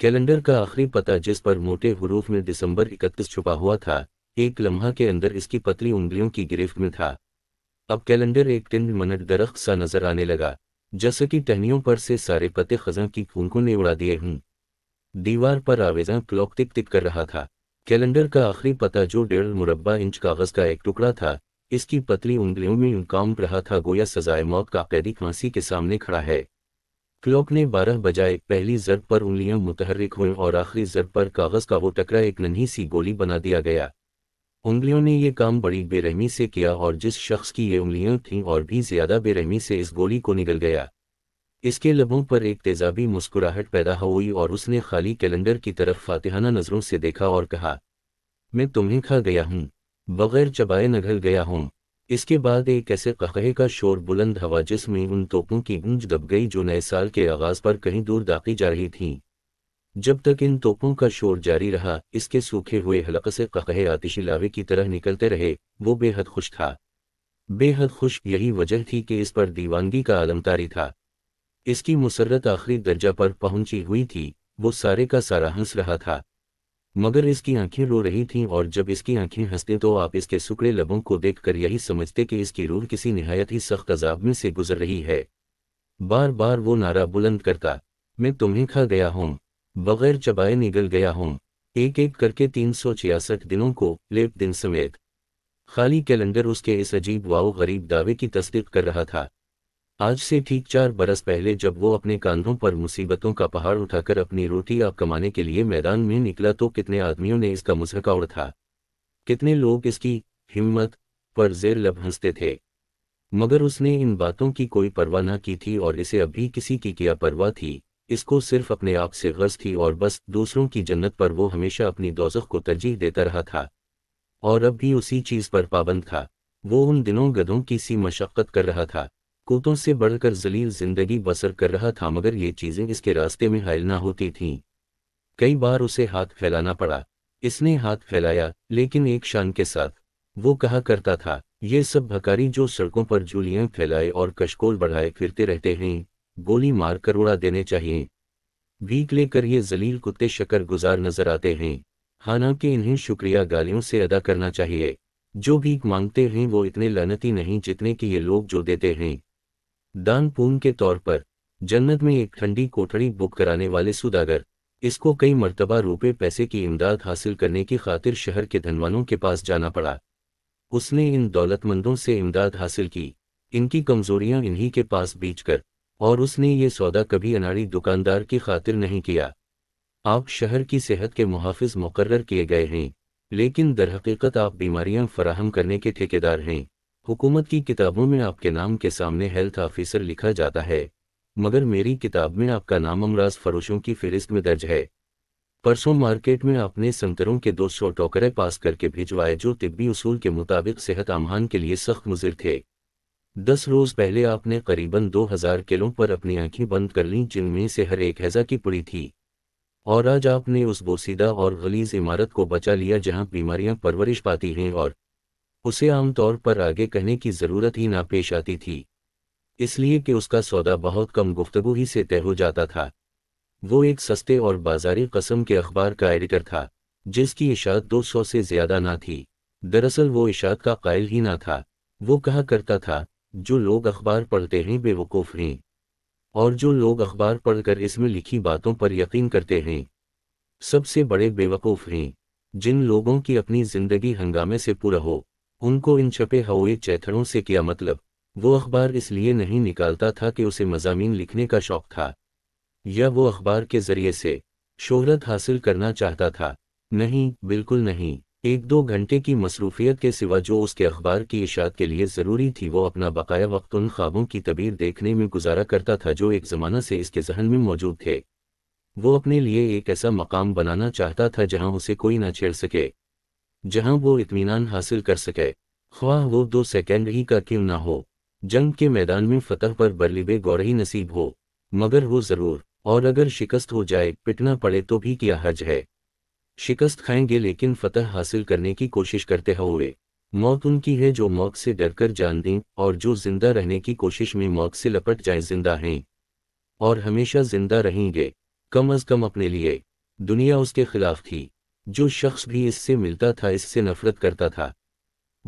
Calendar का आखिरी पता जिस पर मोटे हरूफ में दिसंबर इकतीस छुपा हुआ था एक लम्हा के अंदर इसकी पतली उंगलियों की गिरफ्त में था अब कैलेंडर एक टिन मनट दरख्त सा नजर आने लगा जैसे कि टहनियों पर से सारे पते खजा की खूनकों ने उड़ा दिए हूं दीवार पर आवेजा क्लॉक तिक तिक कर रहा था कैलेंडर का आखिरी पता जो डेढ़ मुरबा इंच कागज का एक टुकड़ा था इसकी पतली उंगलियों में काम रहा था गोया सजाए मौत का कैदी फांसी के सामने खड़ा है क्लॉक ने बारह बजाए पहली जर्ब पर उंगलियां मुतहरक हुई और आखिरी ज़र पर कागज का वो टकरा एक नन्ही सी गोली बना दिया गया उंगलियों ने यह काम बड़ी बेरहमी से किया और जिस शख्स की ये उंगलियां थीं और भी ज्यादा बेरहमी से इस गोली को निगल गया इसके लबों पर एक तेजाबी मुस्कुराहट पैदा हुई और उसने खाली कैलेंडर की तरफ फातिहाना नज़रों से देखा और कहा मैं तुम्हें खा गया हूँ बगैर चबाए नगल गया हूँ इसके बाद एक ऐसे कहे का शोर बुलंद हवा जिसमें उन तोपों की गूंज दब गई जो नए साल के आगाज पर कहीं दूर दाखी जा रही थी जब तक इन तोपों का शोर जारी रहा इसके सूखे हुए हलक से कहे आतिशी लावे की तरह निकलते रहे वो बेहद खुश था बेहद खुश यही वजह थी कि इस पर दीवानगी का आलमतारी था इसकी मुसरत आखिरी दर्जा पर पहुंची हुई थी वो सारे का सारा हंस रहा था मगर इसकी आंखें रो रही थीं और जब इसकी आंखें हंसते तो आप इसके सुकड़े लबों को देखकर यही समझते कि इसकी रूह किसी नहायत ही सख्त अजाब में से गुजर रही है बार बार वो नारा बुलंद करता मैं तुम्हें खा गया हूँ बगैर चबाए निगल गया हूँ एक एक करके तीन सौ छियासठ दिनों को लेप दिन समेत खाली कैलेंडर उसके इस अजीब वाओ गरीब दावे की तस्दीक कर रहा था आज से ठीक चार बरस पहले जब वो अपने कानों पर मुसीबतों का पहाड़ उठाकर अपनी रोटी आप कमाने के लिए मैदान में निकला तो कितने आदमियों ने इसका मुजहका उड़ा कितने लोग इसकी हिम्मत पर जेर लब हंसते थे मगर उसने इन बातों की कोई परवाह न की थी और इसे अभी किसी की क्या परवाह थी इसको सिर्फ अपने आप से गर्ज थी और बस दूसरों की जन्नत पर वो हमेशा अपनी दोजख को तरजीह देता रहा था और अब भी उसी चीज़ पर पाबंद था वो उन दिनों गधों की सी मशक्क़त कर रहा था कुतों से बढ़कर जलील जिंदगी बसर कर रहा था मगर ये चीज़ें इसके रास्ते में हायल ना होती थीं कई बार उसे हाथ फैलाना पड़ा इसने हाथ फैलाया लेकिन एक शान के साथ वो कहा करता था ये सब भकारी जो सड़कों पर झूलियां फैलाए और कशकोल बढ़ाए फिरते रहते हैं गोली मार कर उड़ा देने चाहिए भीख लेकर ये जलील कुत्ते शकर गुजार नजर आते हैं हालांकि इन्हें शुक्रिया गालियों से अदा करना चाहिए जो भीख मांगते हैं वो इतने लनती नहीं जितने कि ये लोग जो देते हैं दान पूर्ण के तौर पर जन्नत में एक ठंडी कोठड़ी बुक कराने वाले सुदागर इसको कई मरतबा रुपए पैसे की इमदाद हासिल करने की खातिर शहर के धनवानों के पास जाना पड़ा उसने इन दौलतमंदों से इमदाद हासिल की इनकी कमजोरियां इन्हीं के पास बीच कर और उसने ये सौदा कभी अनाड़ी दुकानदार की खातिर नहीं किया आप शहर की सेहत के मुहाफिज मुकर किए गए हैं लेकिन दरहकीकत आप बीमारियां फराहम करने के ठेकेदार हैं हुकूमत की किताबों में आपके नाम के सामने हेल्थ ऑफिसर लिखा जाता है मगर मेरी किताब में आपका नाम अमराज फरोशों की फहरिस्त में दर्ज है परसों मार्केट में आपने संतरों के दो सौ टोकरे पास करके भिजवाए जो तिब्बी उसूल के मुताबिक सेहत आमहान के लिए सख्त मुजिर थे दस रोज पहले आपने करीबन दो हजार किलों पर अपनी आंखें बंद कर लीं जिनमें से हर एक हैजा की पुड़ी थी और आज आपने उस बोसीदा और गलीज इमारत को बचा लिया जहां बीमारियां परवरिश पाती हैं और उसे आमतौर पर आगे कहने की ज़रूरत ही ना पेश आती थी इसलिए कि उसका सौदा बहुत कम गुफ्तगु ही से तय हो जाता था वो एक सस्ते और बाजारी कस्म के अखबार का एडिटर था जिसकी इशात दो सौ से ज़्यादा ना थी दरअसल वो इशात का कायल ही ना था वो कहा करता था जो लोग अखबार पढ़ते हैं बेवकूफ़ हैं और जो लोग अखबार पढ़कर इसमें लिखी बातों पर यकीन करते हैं सबसे बड़े बेवकूफ़ हैं जिन लोगों की अपनी ज़िंदगी हंगामे से पूरा हो उनको इन छपे हवे चैथड़ों से किया मतलब वो अखबार इसलिए नहीं निकालता था कि उसे मजामी लिखने का शौक था या वो अखबार के जरिए से शोहरत हासिल करना चाहता था नहीं बिल्कुल नहीं एक दो घंटे की मसरूफियत के सिवा जो उसके अखबार की इशात के लिए ज़रूरी थी वो अपना बकाया वक्त उन ख्वाबों की तबीर देखने में गुजारा करता था जो एक ज़माना से इसके जहन में मौजूद थे वो अपने लिए एक ऐसा मकाम बनाना चाहता था जहां उसे कोई ना छेड़ सके जहां वो इतमान हासिल कर सके ख्वाह वो दो सेकेंड ही का क्यों ना हो जंग के मैदान में फतह पर बरलिबे गौरही नसीब हो मगर वो ज़रूर और अगर शिकस्त हो जाए पिटना पड़े तो भी किया हज है शिकस्त खाएंगे लेकिन फतह हासिल करने की कोशिश करते हुए मौत उनकी है जो मौत से डरकर जान दें और जो जिंदा रहने की कोशिश में मौत से लपट जाए जिंदा हैं और हमेशा जिंदा रहेंगे कम अज कम अपने लिए दुनिया उसके खिलाफ थी जो शख्स भी इससे मिलता था इससे नफरत करता था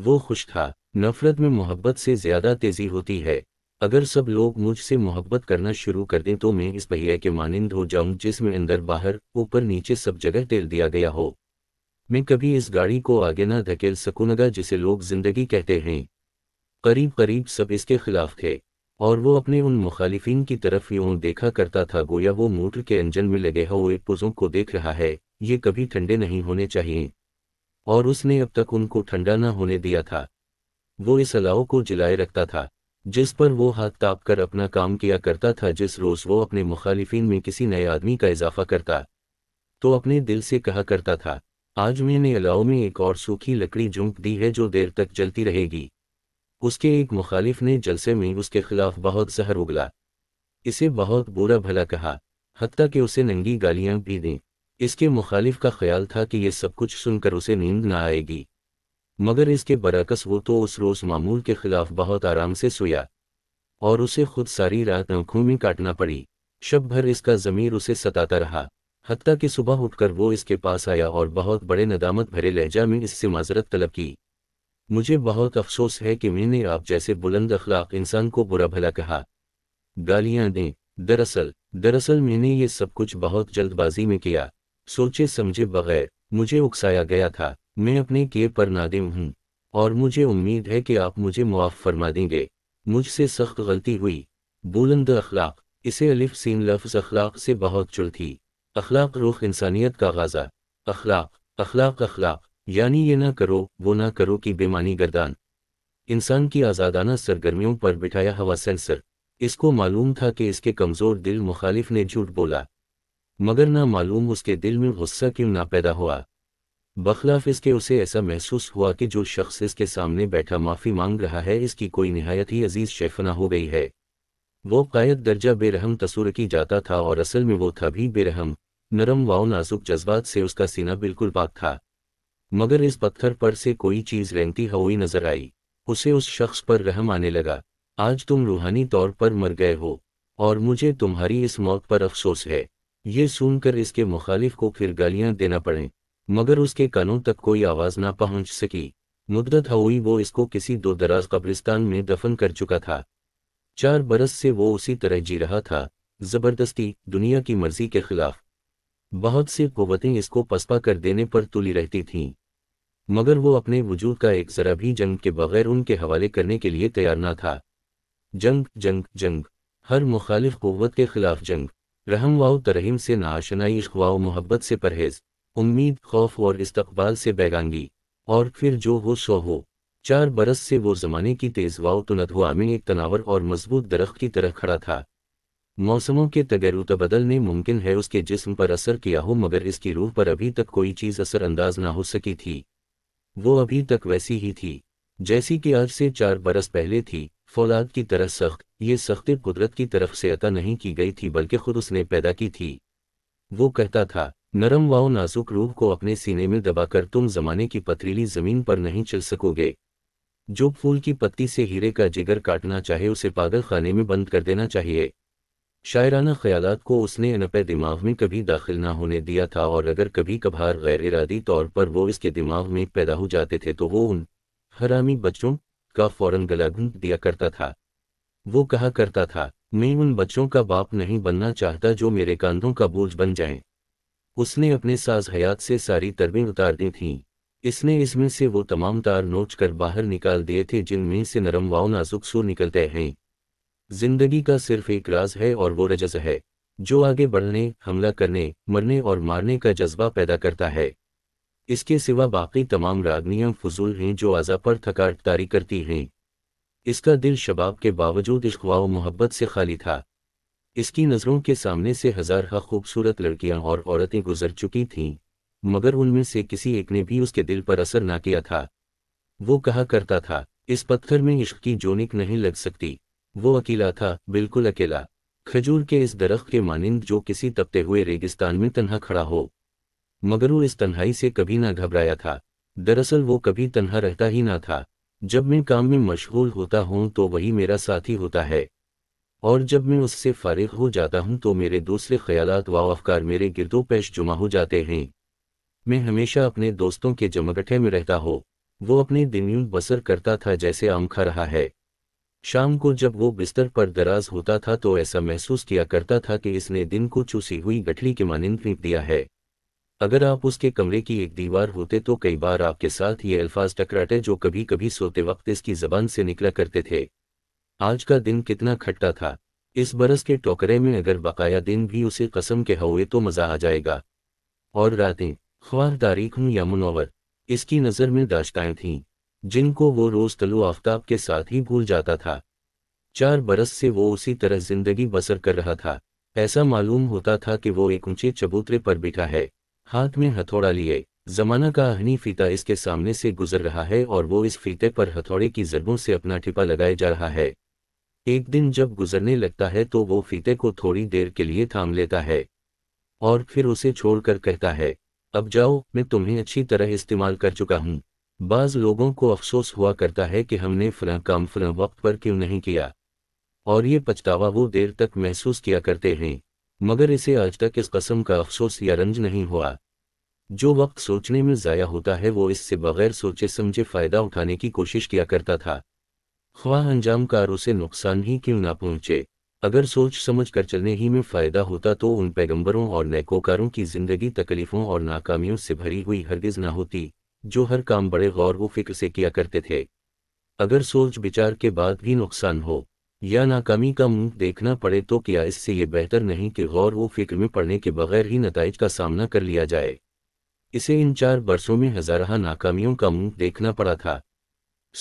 वो खुश था नफरत में मोहब्बत से ज्यादा तेजी होती है अगर सब लोग मुझसे मोहब्बत करना शुरू कर दें तो मैं इस पहिया के मानंद हो जाऊं जिसमें अंदर बाहर ऊपर नीचे सब जगह तेल दिया गया हो मैं कभी इस गाड़ी को आगे ना धकेल सकूंगा जिसे लोग जिंदगी कहते हैं करीब करीब सब इसके खिलाफ थे और वो अपने उन मुखालिफिन की तरफ यूं देखा करता था गोया वो मोटर के इंजन में लगे हुए पुजों को देख रहा है ये कभी ठंडे नहीं होने चाहिए और उसने अब तक उनको ठंडा न होने दिया था वो इस अलाव को जलाए रखता था जिस पर वो हाथ ताप कर अपना काम किया करता था जिस रोज वो अपने मुखालिफिन में किसी नए आदमी का इजाफा करता तो अपने दिल से कहा करता था आज मैंने अलाव में एक और सूखी लकड़ी झुंक दी है जो देर तक जलती रहेगी उसके एक मुखालिफ ने जलसे में उसके खिलाफ बहुत जहर उगला इसे बहुत बुरा भला कहा हती कि उसे नंगी गालियां भी दें इसके मुखालिफ का ख्याल था कि यह सब कुछ सुनकर उसे नींद न आएगी मगर इसके बरकस वो तो उस रोज़ मामूल के खिलाफ बहुत आराम से सोया और उसे खुद सारी रात आंखों में काटना पड़ी शब भर इसका ज़मीर उसे सताता रहा हती कि सुबह उठकर वो इसके पास आया और बहुत बड़े नदामत भरे लहजा में इससे माजरत तलब की मुझे बहुत अफसोस है कि मैंने आप जैसे बुलंद अखलाक इंसान को बुरा भला कहा गालियां दें दरअसल दरअसल मैंने ये सब कुछ बहुत जल्दबाजी में किया सोचे समझे बगैर मुझे उकसाया गया था मैं अपने के पर नादिम हूँ और मुझे उम्मीद है कि आप मुझे मुआफ़ फरमा देंगे मुझसे सख्त गलती हुई बुलंद अखलाक इसे अलिफ सीन लफ्ज़ अखलाक से बहुत चुल थी अखलाक रुख इंसानियत का गाजा अखलाक अखलाक अखलाक यानी ये ना करो वो ना करो कि बेमानी गर्दान इंसान की आज़ादाना सरगर्मियों पर बिठाया हवा सेंसर इसको मालूम था कि इसके कमज़ोर दिल मुखालिफ ने झूठ बोला मगर ना मालूम उसके दिल में गुस्सा क्यों ना पैदा हुआ बखलाफ इसके उसे ऐसा महसूस हुआ कि जो शख्स इसके सामने बैठा माफ़ी मांग रहा है इसकी कोई नहायत ही अजीज़ शैफना हो गई है वो कायद दर्जा बेरहम तसुर की जाता था और असल में वो था भी बेरहम नरम वाव नाजुक जज्बात से उसका सीना बिल्कुल पाक था मगर इस पत्थर पर से कोई चीज़ रेंगती हुई नजर आई उसे उस शख्स पर रहम आने लगा आज तुम रूहानी तौर पर मर गए हो और मुझे तुम्हारी इस मौत पर अफसोस है ये सुनकर इसके मुखालिफ को फिर गालियां देना पड़े मगर उसके कानों तक कोई आवाज़ ना पहुंच सकी मुद्दत हुई वो इसको किसी दो दराज कब्रिस्तान में दफन कर चुका था चार बरस से वो उसी तरह जी रहा था ज़बरदस्ती दुनिया की मर्जी के खिलाफ बहुत सी कुतें इसको पसपा कर देने पर तुली रहती थीं मगर वो अपने वजूद का एक जरा भी जंग के बगैर उनके हवाले करने के लिए तैयार ना था जंग जंग जंग हर मुखालिफ कुत के खिलाफ जंग रहम व तरहीम से नाशनाई इश्क मोहब्बत से परहेज उम्मीद खौफ और इस्तकबाल से बैगानगी और फिर जो हो सो हो चार बरस से वो ज़माने की तेज़ वाव तो नदहुआ में एक तनावर और मजबूत दरख्त की तरह खड़ा था मौसमों के तगैर तबदल ने मुमकिन है उसके जिस्म पर असर किया हो मगर इसकी रूह पर अभी तक कोई चीज़ असरअंदाज ना हो सकी थी वो अभी तक वैसी ही थी जैसी कि आज से चार बरस पहले थी फौलाद की तरह सख्त ये सख्ती कुदरत की तरफ से अता नहीं की गई थी बल्कि खुद उसने पैदा की थी वो कहता था नरम वाओ नाजुक रूह को अपने सीने में दबाकर तुम जमाने की पथरीली जमीन पर नहीं चल सकोगे जो फूल की पत्ती से हीरे का जिगर काटना चाहे उसे पागल खाने में बंद कर देना चाहिए शायराना ख्याल को उसने अनपे दिमाग में कभी दाखिल ना होने दिया था और अगर कभी कभार गैर इरादी तौर पर वो इसके दिमाग में पैदा हो जाते थे तो वो उन हरामी बच्चों का फौरन गलादन दिया करता था वो कहा करता था मैं उन बच्चों का बाप नहीं बनना चाहता जो मेरे कांधों का बोझ बन जाएं। उसने अपने साज हयात से सारी तरबें उतार दी थीं इसने इसमें से वो तमाम तार नोच कर बाहर निकाल दिए थे जिनमें से नरम वाव नाजुक सुर निकलते हैं जिंदगी का सिर्फ एक राज है और वो रजस है जो आगे बढ़ने हमला करने मरने और मारने का जज्बा पैदा करता है इसके सिवा बाकी तमाम रागनियाँ फजूल हैं जो अज़ा पर थकाटदारी करती हैं इसका दिल शबाब के बावजूद इश्वा मोहब्बत से खाली था इसकी नज़रों के सामने से हज़ारहा खूबसूरत लड़कियां और औरतें गुजर चुकी थीं मगर उनमें से किसी एक ने भी उसके दिल पर असर ना किया था वो कहा करता था इस पत्थर में इश्क की जोनिक नहीं लग सकती वो अकेला था बिल्कुल अकेला खजूर के इस दरख्त के मानंद जो किसी तपते हुए रेगिस्तान में तनहा खड़ा हो मगर वो इस तन्हाई से कभी ना घबराया था दरअसल वो कभी तन्हा रहता ही ना था जब मैं काम में मशगूल होता हूँ तो वही मेरा साथी होता है और जब मैं उससे फारिग हो जाता हूँ तो मेरे दूसरे ख्यालात व अफकार मेरे गिरदो पेश जुमा हो जाते हैं मैं हमेशा अपने दोस्तों के जमगठे में रहता हो वो अपने दिन यूं बसर करता था जैसे आम खा रहा है शाम को जब वो बिस्तर पर दराज होता था तो ऐसा महसूस किया करता था कि इसने दिन को चूसी हुई गठली के मानिंद फेंक दिया है अगर आप उसके कमरे की एक दीवार होते तो कई बार आपके साथ ये अल्फाज टकराते जो कभी कभी सोते वक्त इसकी जबान से निकला करते थे आज का दिन कितना खट्टा था इस बरस के टोकरे में अगर बकाया दिन भी उसे कसम के हुए तो मज़ा आ जाएगा और रातें ख्वार तारीख या मुनोवर इसकी नज़र में दाश्ताएं थीं जिनको वो रोज़ तलु आफ्ताब के साथ ही भूल जाता था चार बरस से वो उसी तरह जिंदगी बसर कर रहा था ऐसा मालूम होता था कि वो एक ऊंचे चबूतरे पर बिठा है हाथ में हथौड़ा लिए जमाना का अहनी फीता इसके सामने से गुजर रहा है और वो इस फीते पर हथौड़े की जरबों से अपना ठिपा लगाए जा रहा है एक दिन जब गुजरने लगता है तो वो फीते को थोड़ी देर के लिए थाम लेता है और फिर उसे छोड़कर कहता है अब जाओ मैं तुम्हें अच्छी तरह इस्तेमाल कर चुका हूँ बाज लोगों को अफसोस हुआ करता है कि हमने फला काम फला वक्त पर क्यों नहीं किया और ये पछतावा वो देर तक महसूस किया करते हैं मगर इसे आज तक इस कसम का अफसोस या रंज नहीं हुआ जो वक्त सोचने में ज़ाया होता है वो इससे बगैर सोचे समझे फ़ायदा उठाने की कोशिश किया करता था ख्वाह अंजाम कार उसे नुकसान ही क्यों ना पहुंचे अगर सोच समझ कर चलने ही में फ़ायदा होता तो उन पैगंबरों और नेकोकारों की ज़िंदगी तकलीफ़ों और नाकामियों से भरी हुई हरगिज़ ना होती जो हर काम बड़े गौर व फिक्र से किया करते थे अगर सोच विचार के बाद भी नुकसान हो या नाकामी का मुंह देखना पड़े तो क्या इससे ये बेहतर नहीं कि गौर व फिक्र में पड़ने के बगैर ही नतज का सामना कर लिया जाए इसे इन चार बरसों में हजारहा नाकामियों का मुंह देखना पड़ा था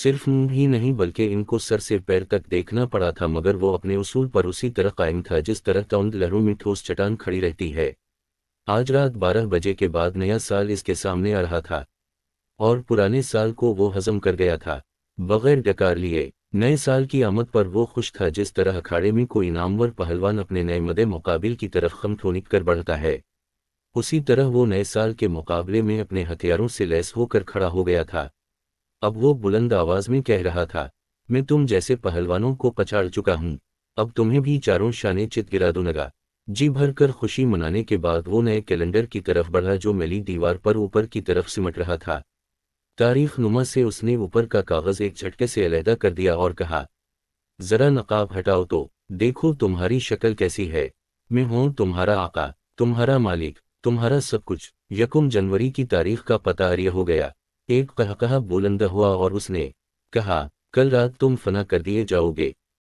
सिर्फ मुंह ही नहीं बल्कि इनको सर से पैर तक देखना पड़ा था मगर वो अपने उसूल पर उसी तरह कायम था जिस तरह तौंद लहरों में ठोस चटान खड़ी रहती है आज रात बारह बजे के बाद नया साल इसके सामने आ रहा था और पुराने साल को वो हजम कर गया था बगैर डकार लिए नए साल की आमद पर वो खुश था जिस तरह अखाड़े में कोई नामवर पहलवान अपने नए मदे मुकाबिल की तरफ खम ठोनिक कर बढ़ता है उसी तरह वो नए साल के मुकाबले में अपने हथियारों से लैस होकर खड़ा हो गया था अब वो बुलंद आवाज में कह रहा था मैं तुम जैसे पहलवानों को पछाड़ चुका हूँ अब तुम्हें भी चारों शाने चित गिरा दूंगा जी भरकर खुशी मनाने के बाद वो नए कैलेंडर की तरफ बढ़ा जो मेली दीवार पर ऊपर की तरफ सिमट रहा था तारीफ नुमा से उसने ऊपर का कागज़ एक झटके से अलहदा कर दिया और कहा ज़रा नकाब हटाओ तो देखो तुम्हारी शक्ल कैसी है मैं हूं तुम्हारा आका तुम्हारा मालिक तुम्हारा सब कुछ यकुम जनवरी की तारीख का पता अरिय हो गया एक कहकहा बुलंद हुआ और उसने कहा कल रात तुम फना कर दिए जाओगे